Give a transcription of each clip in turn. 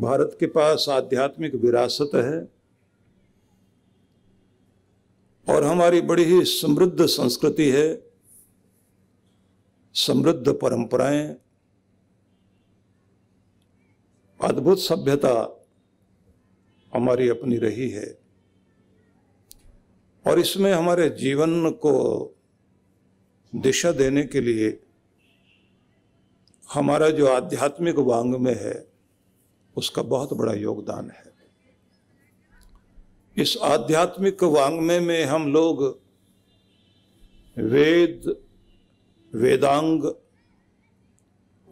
भारत के पास आध्यात्मिक विरासत है और हमारी बड़ी ही समृद्ध संस्कृति है समृद्ध परंपराएं अद्भुत सभ्यता हमारी अपनी रही है और इसमें हमारे जीवन को दिशा देने के लिए हमारा जो आध्यात्मिक वांग में है उसका बहुत बड़ा योगदान है इस आध्यात्मिक वांग्मय में हम लोग वेद वेदांग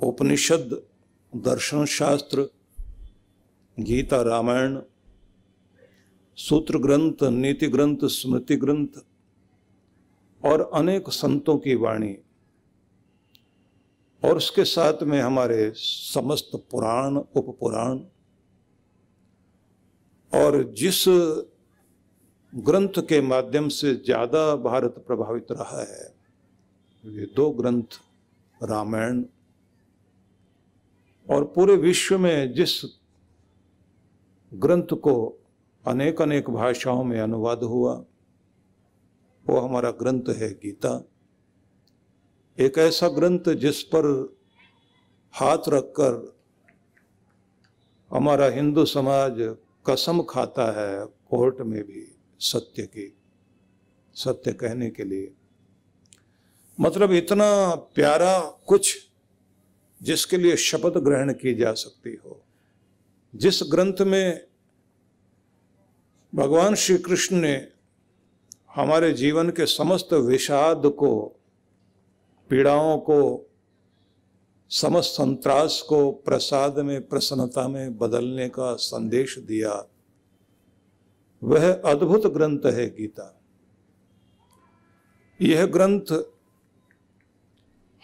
उपनिषद दर्शन शास्त्र गीता रामायण सूत्र ग्रंथ नीति ग्रंथ स्मृति ग्रंथ और अनेक संतों की वाणी और उसके साथ में हमारे समस्त पुराण उपपुराण और जिस ग्रंथ के माध्यम से ज़्यादा भारत प्रभावित रहा है ये दो ग्रंथ रामायण और पूरे विश्व में जिस ग्रंथ को अनेक अनेक भाषाओं में अनुवाद हुआ वो हमारा ग्रंथ है गीता एक ऐसा ग्रंथ जिस पर हाथ रखकर हमारा हिंदू समाज कसम खाता है कोर्ट में भी सत्य की सत्य कहने के लिए मतलब इतना प्यारा कुछ जिसके लिए शपथ ग्रहण की जा सकती हो जिस ग्रंथ में भगवान श्री कृष्ण ने हमारे जीवन के समस्त विषाद को पीड़ाओं को समस्त संतरास को प्रसाद में प्रसन्नता में बदलने का संदेश दिया वह अद्भुत ग्रंथ है गीता यह ग्रंथ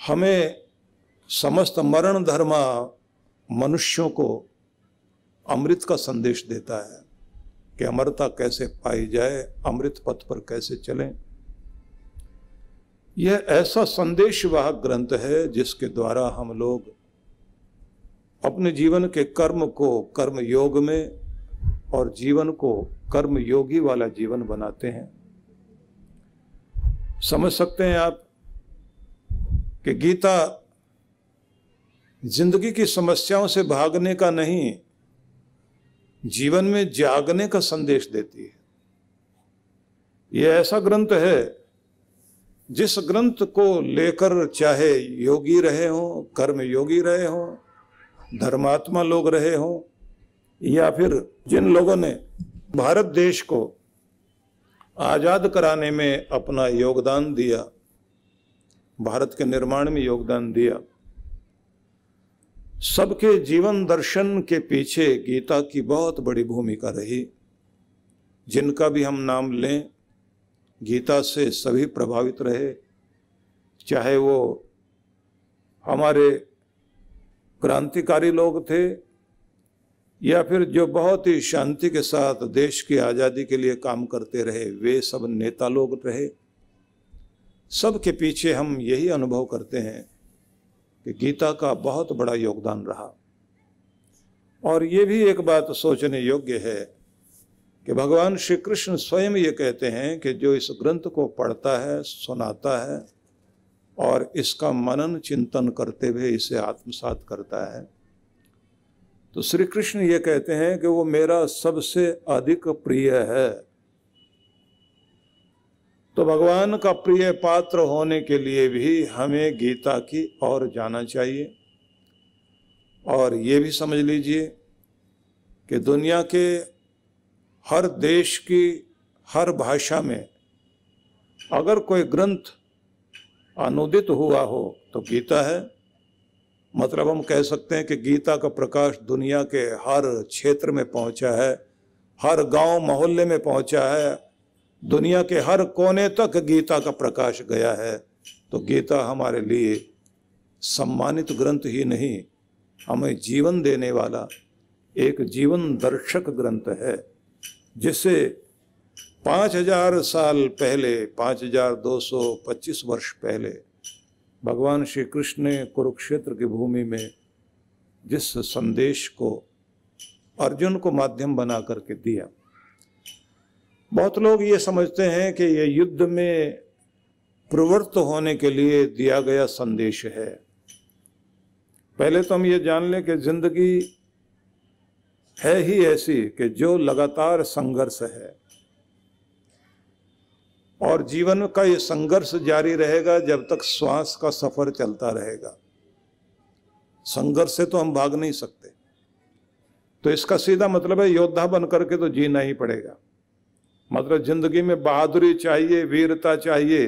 हमें समस्त मरण धर्मा मनुष्यों को अमृत का संदेश देता है कि अमरता कैसे पाई जाए अमृत पथ पर कैसे चलें यह ऐसा संदेश वाहक ग्रंथ है जिसके द्वारा हम लोग अपने जीवन के कर्म को कर्म योग में और जीवन को कर्म योगी वाला जीवन बनाते हैं समझ सकते हैं आप कि गीता जिंदगी की समस्याओं से भागने का नहीं जीवन में जागने का संदेश देती है यह ऐसा ग्रंथ है जिस ग्रंथ को लेकर चाहे योगी रहे हों कर्म योगी रहे हों धर्मात्मा लोग रहे हों या फिर जिन लोगों ने भारत देश को आज़ाद कराने में अपना योगदान दिया भारत के निर्माण में योगदान दिया सबके जीवन दर्शन के पीछे गीता की बहुत बड़ी भूमिका रही जिनका भी हम नाम लें गीता से सभी प्रभावित रहे चाहे वो हमारे क्रांतिकारी लोग थे या फिर जो बहुत ही शांति के साथ देश की आज़ादी के लिए काम करते रहे वे सब नेता लोग रहे सब के पीछे हम यही अनुभव करते हैं कि गीता का बहुत बड़ा योगदान रहा और ये भी एक बात सोचने योग्य है कि भगवान श्री कृष्ण स्वयं ये कहते हैं कि जो इस ग्रंथ को पढ़ता है सुनाता है और इसका मनन चिंतन करते हुए इसे आत्मसात करता है तो श्री कृष्ण ये कहते हैं कि वो मेरा सबसे अधिक प्रिय है तो भगवान का प्रिय पात्र होने के लिए भी हमें गीता की ओर जाना चाहिए और ये भी समझ लीजिए कि दुनिया के हर देश की हर भाषा में अगर कोई ग्रंथ अनुदित हुआ हो तो गीता है मतलब हम कह सकते हैं कि गीता का प्रकाश दुनिया के हर क्षेत्र में पहुंचा है हर गांव मोहल्ले में पहुंचा है दुनिया के हर कोने तक गीता का प्रकाश गया है तो गीता हमारे लिए सम्मानित ग्रंथ ही नहीं हमें जीवन देने वाला एक जीवन दर्शक ग्रंथ है जिससे 5000 साल पहले 5225 वर्ष पहले भगवान श्री कृष्ण ने कुरुक्षेत्र की भूमि में जिस संदेश को अर्जुन को माध्यम बना करके दिया बहुत लोग ये समझते हैं कि ये युद्ध में प्रवृत्त होने के लिए दिया गया संदेश है पहले तो हम ये जान लें कि जिंदगी है ही ऐसी कि जो लगातार संघर्ष है और जीवन का ये संघर्ष जारी रहेगा जब तक श्वास का सफर चलता रहेगा संघर्ष से तो हम भाग नहीं सकते तो इसका सीधा मतलब है योद्धा बन करके तो जीना ही पड़ेगा मतलब जिंदगी में बहादुरी चाहिए वीरता चाहिए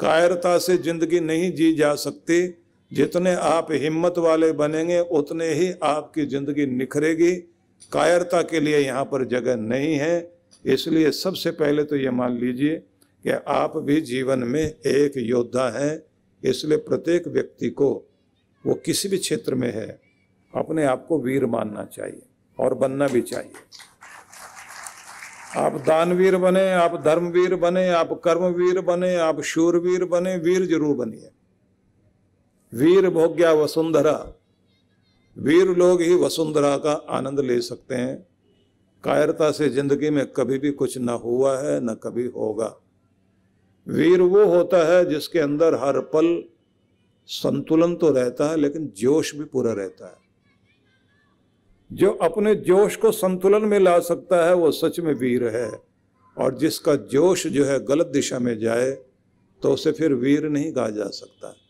कायरता से जिंदगी नहीं जी जा सकती जितने आप हिम्मत वाले बनेंगे उतने ही आपकी जिंदगी निखरेगी कायरता के लिए यहाँ पर जगह नहीं है इसलिए सबसे पहले तो ये मान लीजिए कि आप भी जीवन में एक योद्धा हैं इसलिए प्रत्येक व्यक्ति को वो किसी भी क्षेत्र में है अपने आप को वीर मानना चाहिए और बनना भी चाहिए आप दानवीर बने आप धर्मवीर बने आप कर्मवीर बने आप शूरवीर बने वीर जरूर बनिए वीर भोग्या वसुंधरा वीर लोग ही वसुंधरा का आनंद ले सकते हैं कायरता से जिंदगी में कभी भी कुछ न हुआ है न कभी होगा वीर वो होता है जिसके अंदर हर पल संतुलन तो रहता है लेकिन जोश भी पूरा रहता है जो अपने जोश को संतुलन में ला सकता है वो सच में वीर है और जिसका जोश जो है गलत दिशा में जाए तो उसे फिर वीर नहीं कहा जा सकता है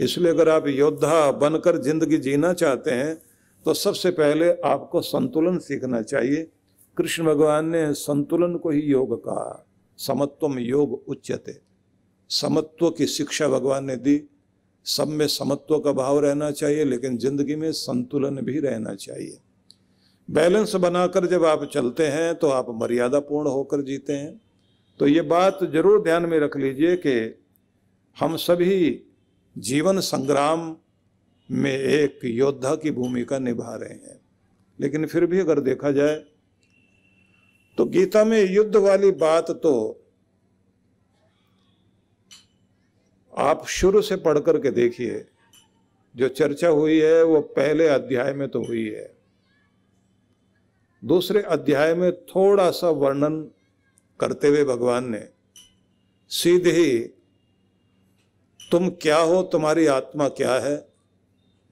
इसलिए अगर आप योद्धा बनकर जिंदगी जीना चाहते हैं तो सबसे पहले आपको संतुलन सीखना चाहिए कृष्ण भगवान ने संतुलन को ही योग कहा समत्वम योग उच्चते समत्व की शिक्षा भगवान ने दी सब में समत्व का भाव रहना चाहिए लेकिन जिंदगी में संतुलन भी रहना चाहिए बैलेंस बनाकर जब आप चलते हैं तो आप मर्यादा पूर्ण होकर जीते हैं तो ये बात जरूर ध्यान में रख लीजिए कि हम सभी जीवन संग्राम में एक योद्धा की भूमिका निभा रहे हैं लेकिन फिर भी अगर देखा जाए तो गीता में युद्ध वाली बात तो आप शुरू से पढ़ करके देखिए जो चर्चा हुई है वो पहले अध्याय में तो हुई है दूसरे अध्याय में थोड़ा सा वर्णन करते हुए भगवान ने सीधे ही तुम क्या हो तुम्हारी आत्मा क्या है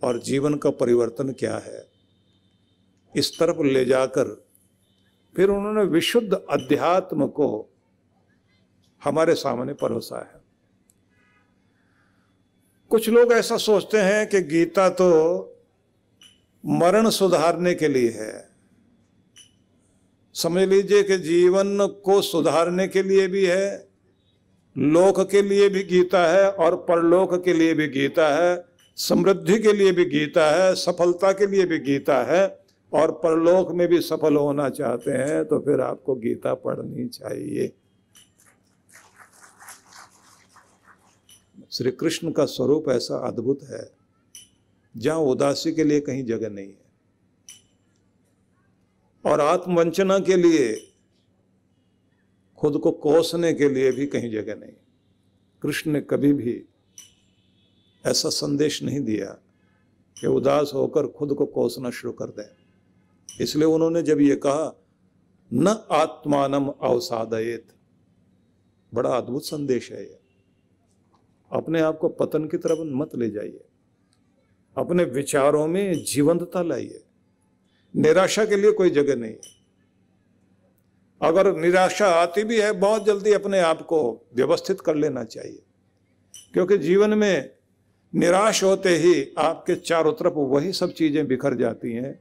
और जीवन का परिवर्तन क्या है इस तरफ ले जाकर फिर उन्होंने विशुद्ध अध्यात्म को हमारे सामने परोसा है कुछ लोग ऐसा सोचते हैं कि गीता तो मरण सुधारने के लिए है समझ लीजिए कि जीवन को सुधारने के लिए भी है लोक के लिए भी गीता है और परलोक के लिए भी गीता है समृद्धि के लिए भी गीता है सफलता के लिए भी गीता है और परलोक में भी सफल होना चाहते हैं तो फिर आपको गीता पढ़नी चाहिए श्री कृष्ण का स्वरूप ऐसा अद्भुत है जहां उदासी के लिए कहीं जगह नहीं है और आत्मवंचना के लिए खुद को कोसने के लिए भी कहीं जगह नहीं कृष्ण ने कभी भी ऐसा संदेश नहीं दिया कि उदास होकर खुद को कोसना शुरू कर दें इसलिए उन्होंने जब ये कहा न आत्मानम अवसादयत बड़ा अद्भुत संदेश है ये अपने आप को पतन की तरफ मत ले जाइए अपने विचारों में जीवंतता लाइए निराशा के लिए कोई जगह नहीं है अगर निराशा आती भी है बहुत जल्दी अपने आप को व्यवस्थित कर लेना चाहिए क्योंकि जीवन में निराश होते ही आपके चारों तरफ वही सब चीज़ें बिखर जाती हैं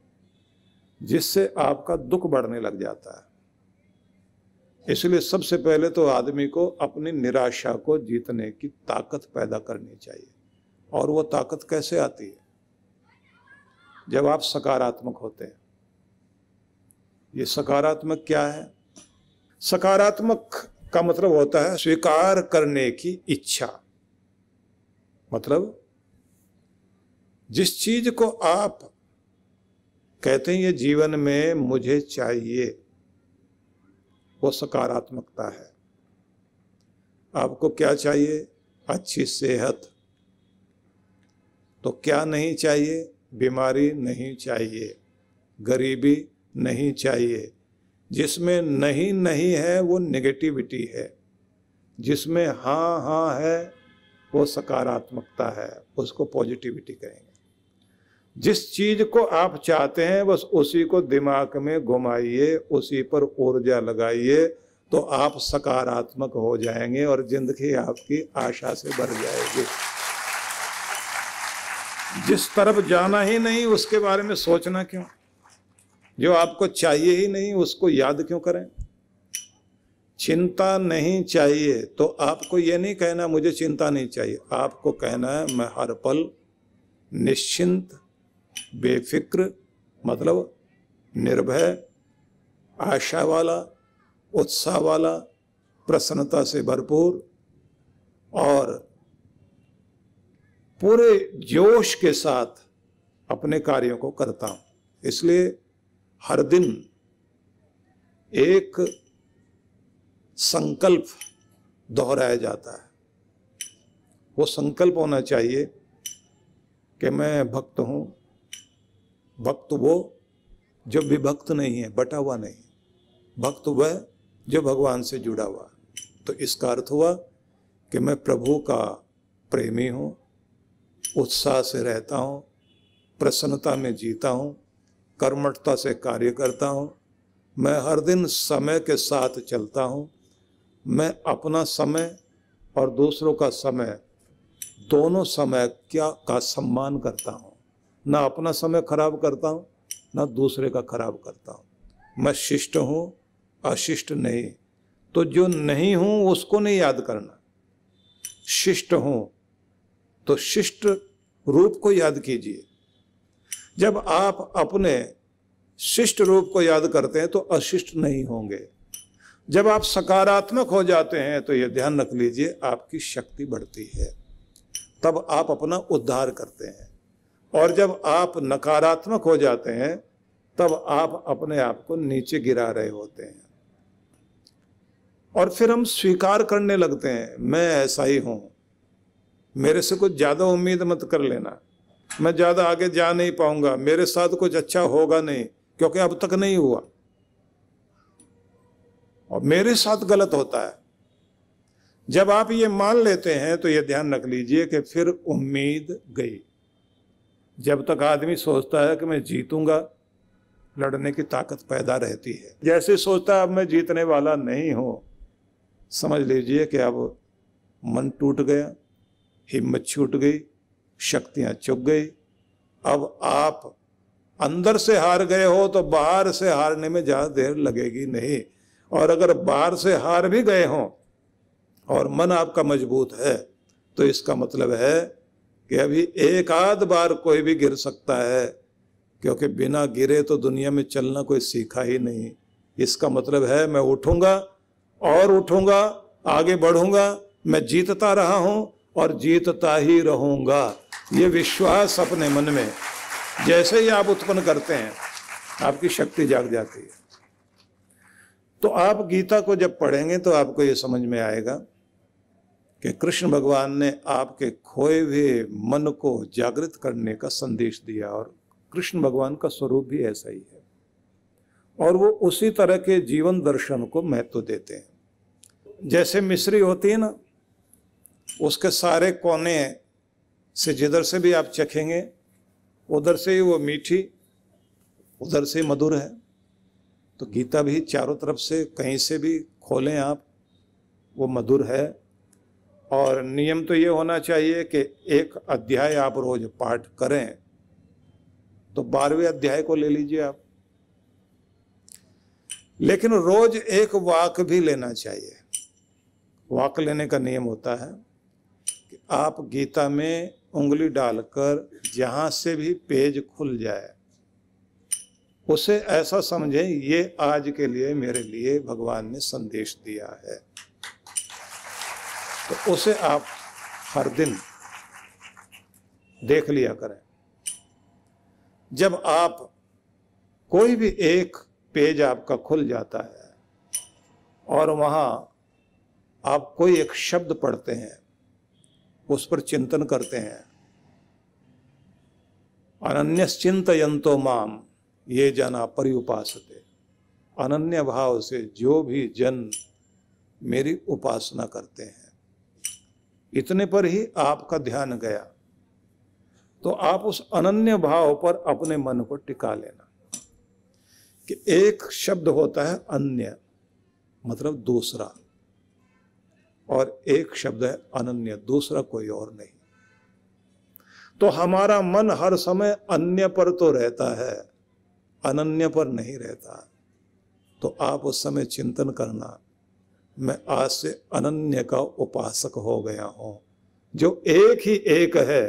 जिससे आपका दुख बढ़ने लग जाता है इसलिए सबसे पहले तो आदमी को अपनी निराशा को जीतने की ताकत पैदा करनी चाहिए और वो ताकत कैसे आती है जब आप सकारात्मक होते हैं ये सकारात्मक क्या है सकारात्मक का मतलब होता है स्वीकार करने की इच्छा मतलब जिस चीज को आप कहते हैं ये जीवन में मुझे चाहिए वो सकारात्मकता है आपको क्या चाहिए अच्छी सेहत तो क्या नहीं चाहिए बीमारी नहीं चाहिए गरीबी नहीं चाहिए जिसमें नहीं नहीं है वो नेगेटिविटी है जिसमें हाँ हाँ है वो सकारात्मकता है उसको पॉजिटिविटी कहेंगे जिस चीज को आप चाहते हैं बस उसी को दिमाग में घुमाइए उसी पर ऊर्जा लगाइए तो आप सकारात्मक हो जाएंगे और जिंदगी आपकी आशा से भर जाएगी जिस तरफ जाना ही नहीं उसके बारे में सोचना क्यों जो आपको चाहिए ही नहीं उसको याद क्यों करें चिंता नहीं चाहिए तो आपको यह नहीं कहना मुझे चिंता नहीं चाहिए आपको कहना है मैं हर पल निश्चिंत बेफिक्र मतलब निर्भय आशा वाला उत्साह वाला प्रसन्नता से भरपूर और पूरे जोश के साथ अपने कार्यों को करता हूं इसलिए हर दिन एक संकल्प दोहराया जाता है वो संकल्प होना चाहिए कि मैं भक्त हूँ भक्त वो जो भी भक्त नहीं है बटा हुआ नहीं भक्त वह जो भगवान से जुड़ा हुआ तो इसका अर्थ हुआ कि मैं प्रभु का प्रेमी हूँ उत्साह से रहता हूँ प्रसन्नता में जीता हूँ कर्मठता से कार्य करता हूँ मैं हर दिन समय के साथ चलता हूँ मैं अपना समय और दूसरों का समय दोनों समय क्या का सम्मान करता हूँ ना अपना समय खराब करता हूँ ना दूसरे का खराब करता हूँ मैं शिष्ट हूँ अशिष्ट नहीं तो जो नहीं हूँ उसको नहीं याद करना शिष्ट हूँ तो शिष्ट रूप को याद कीजिए जब आप अपने शिष्ट रूप को याद करते हैं तो अशिष्ट नहीं होंगे जब आप सकारात्मक हो जाते हैं तो ये ध्यान रख लीजिए आपकी शक्ति बढ़ती है तब आप अपना उद्धार करते हैं और जब आप नकारात्मक हो जाते हैं तब आप अपने आप को नीचे गिरा रहे होते हैं और फिर हम स्वीकार करने लगते हैं मैं ऐसा ही हूं मेरे से कुछ ज्यादा उम्मीद मत कर लेना मैं ज़्यादा आगे जा नहीं पाऊंगा मेरे साथ कुछ अच्छा होगा नहीं क्योंकि अब तक नहीं हुआ और मेरे साथ गलत होता है जब आप ये मान लेते हैं तो ये ध्यान रख लीजिए कि फिर उम्मीद गई जब तक आदमी सोचता है कि मैं जीतूंगा लड़ने की ताकत पैदा रहती है जैसे सोचता है अब मैं जीतने वाला नहीं हूं समझ लीजिए कि अब मन टूट गया हिम्मत छूट गई शक्तियां चुग गई अब आप अंदर से हार गए हो तो बाहर से हारने में ज़्यादा देर लगेगी नहीं और अगर बाहर से हार भी गए हों और मन आपका मजबूत है तो इसका मतलब है कि अभी एक आध बार कोई भी गिर सकता है क्योंकि बिना गिरे तो दुनिया में चलना कोई सीखा ही नहीं इसका मतलब है मैं उठूंगा और उठूंगा आगे बढ़ूंगा मैं जीतता रहा हूं और जीतता ही रहूंगा ये विश्वास अपने मन में जैसे ही आप उत्पन्न करते हैं आपकी शक्ति जाग जाती है तो आप गीता को जब पढ़ेंगे तो आपको ये समझ में आएगा कि कृष्ण भगवान ने आपके खोए हुए मन को जागृत करने का संदेश दिया और कृष्ण भगवान का स्वरूप भी ऐसा ही है और वो उसी तरह के जीवन दर्शन को महत्व देते हैं जैसे मिश्री होती है ना उसके सारे कोने से जिधर से भी आप चखेंगे उधर से ही वो मीठी उधर से मधुर है तो गीता भी चारों तरफ से कहीं से भी खोलें आप वो मधुर है और नियम तो ये होना चाहिए कि एक अध्याय आप रोज पाठ करें तो बारहवें अध्याय को ले लीजिए आप लेकिन रोज एक वाक भी लेना चाहिए वाक लेने का नियम होता है आप गीता में उंगली डालकर जहाँ से भी पेज खुल जाए उसे ऐसा समझें ये आज के लिए मेरे लिए भगवान ने संदेश दिया है तो उसे आप हर दिन देख लिया करें जब आप कोई भी एक पेज आपका खुल जाता है और वहाँ आप कोई एक शब्द पढ़ते हैं उस पर चिंतन करते हैं चिंतयंतो माम ये जना परिउपासते अनन्य भाव से जो भी जन मेरी उपासना करते हैं इतने पर ही आपका ध्यान गया तो आप उस अनन्य भाव पर अपने मन को टिका लेना कि एक शब्द होता है अन्य मतलब दूसरा और एक शब्द है अनन्य दूसरा कोई और नहीं तो हमारा मन हर समय अन्य पर तो रहता है अनन्य पर नहीं रहता तो आप उस समय चिंतन करना मैं आज से अनन्य का उपासक हो गया हूं जो एक ही एक है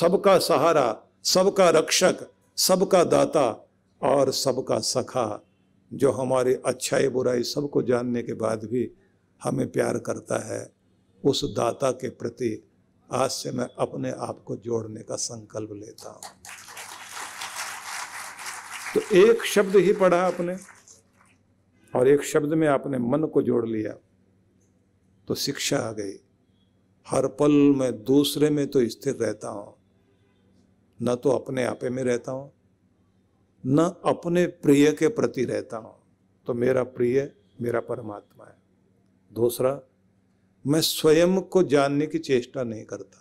सबका सहारा सबका रक्षक सबका दाता और सबका सखा जो हमारी अच्छाई बुराई सबको जानने के बाद भी हमें प्यार करता है उस दाता के प्रति आज से मैं अपने आप को जोड़ने का संकल्प लेता हूं तो एक शब्द ही पढ़ा आपने और एक शब्द में आपने मन को जोड़ लिया तो शिक्षा आ गई हर पल मैं दूसरे में तो स्थिर रहता हूं न तो अपने आपे में रहता हूं न अपने प्रिय के प्रति रहता हूं तो मेरा प्रिय मेरा परमात्मा है दूसरा मैं स्वयं को जानने की चेष्टा नहीं करता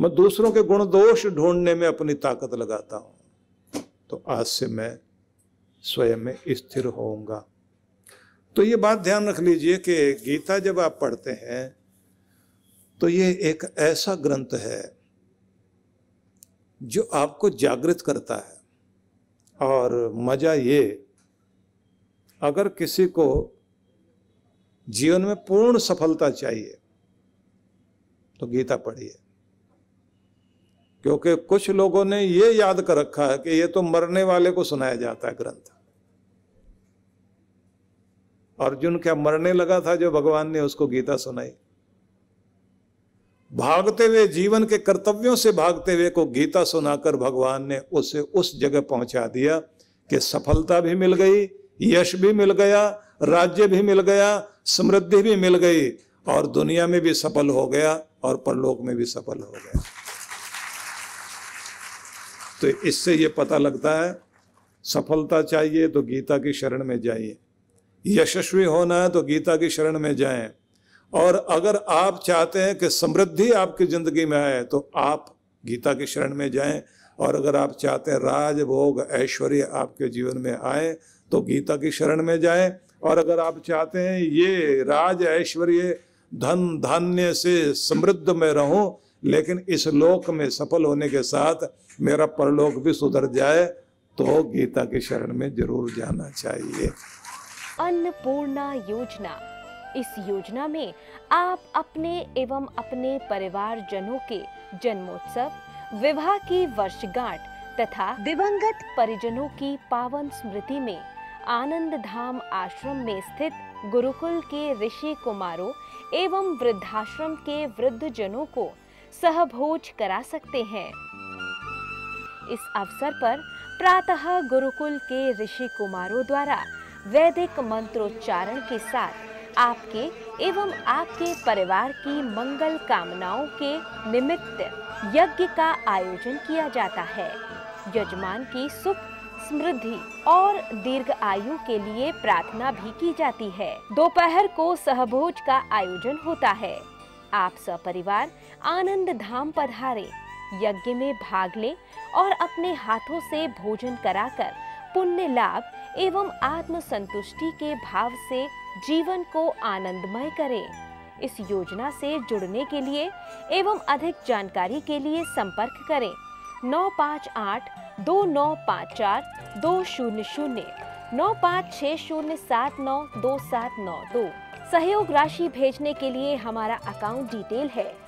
मैं दूसरों के गुण दोष ढूंढने में अपनी ताकत लगाता हूं तो आज से मैं स्वयं में स्थिर होऊंगा तो ये बात ध्यान रख लीजिए कि गीता जब आप पढ़ते हैं तो ये एक ऐसा ग्रंथ है जो आपको जागृत करता है और मजा ये अगर किसी को जीवन में पूर्ण सफलता चाहिए तो गीता पढ़िए क्योंकि कुछ लोगों ने ये याद कर रखा है कि ये तो मरने वाले को सुनाया जाता है ग्रंथ अर्जुन क्या मरने लगा था जो भगवान ने उसको गीता सुनाई भागते हुए जीवन के कर्तव्यों से भागते हुए को गीता सुनाकर भगवान ने उसे उस जगह पहुंचा दिया कि सफलता भी मिल गई यश भी मिल गया राज्य भी मिल गया समृद्धि भी मिल गई और दुनिया में भी सफल हो गया और परलोक में भी सफल हो गया तो इससे ये पता लगता है सफलता चाहिए तो गीता की शरण में जाइए यशस्वी होना है तो गीता की शरण में जाए और अगर आप चाहते हैं कि समृद्धि आपकी ज़िंदगी में आए तो आप गीता की शरण में जाएं और अगर आप चाहते हैं राजभोग ऐश्वर्य आपके जीवन में आए तो गीता की शरण में जाएं और अगर आप चाहते हैं ये राज ऐश्वर्य धन धान्य से समृद्ध में रहूं लेकिन इस लोक में सफल होने के साथ मेरा परलोक भी सुधर जाए तो गीता के शरण में जरूर जाना चाहिए अन्नपूर्णा योजना इस योजना में आप अपने एवं अपने परिवार जनों के जन्मोत्सव विवाह की वर्षगांठ तथा दिवंगत परिजनों की पावन स्मृति में आनंद धाम आश्रम में स्थित गुरुकुल के ऋषि कुमारों एवं वृद्धाश्रम के वृद्ध जनों को सहभोज करा सकते हैं इस अवसर पर प्रातः गुरुकुल के ऋषि कुमारों द्वारा वैदिक मंत्रोच्चारण के साथ आपके एवं आपके परिवार की मंगल कामनाओं के निमित्त यज्ञ का आयोजन किया जाता है यजमान की सुख समृद्धि और दीर्घ आयु के लिए प्रार्थना भी की जाती है दोपहर को सहभोज का आयोजन होता है आप सपरिवार आनंद धाम पधारे यज्ञ में भाग ले और अपने हाथों से भोजन कराकर पुण्य लाभ एवं आत्म संतुष्टि के भाव से जीवन को आनंदमय करें इस योजना से जुड़ने के लिए एवं अधिक जानकारी के लिए संपर्क करें नौ पाँच आठ दो नौ पाँच चार दो शून्य शून्य नौ पाँच छः शून्य सात नौ दो सात नौ दो सहयोग राशि भेजने के लिए हमारा अकाउंट डिटेल है